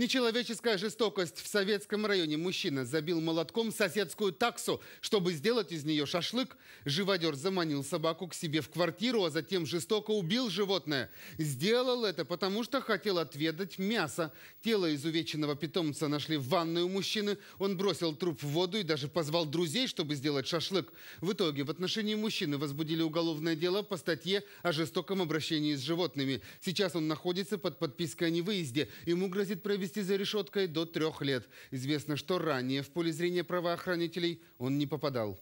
Нечеловеческая жестокость. В советском районе мужчина забил молотком соседскую таксу, чтобы сделать из нее шашлык. Живодер заманил собаку к себе в квартиру, а затем жестоко убил животное. Сделал это, потому что хотел отведать мясо. Тело изувеченного питомца нашли в ванной у мужчины. Он бросил труп в воду и даже позвал друзей, чтобы сделать шашлык. В итоге в отношении мужчины возбудили уголовное дело по статье о жестоком обращении с животными. Сейчас он находится под подпиской о невыезде. Ему грозит провести провести за решеткой до трех лет. Известно, что ранее в поле зрения правоохранителей он не попадал.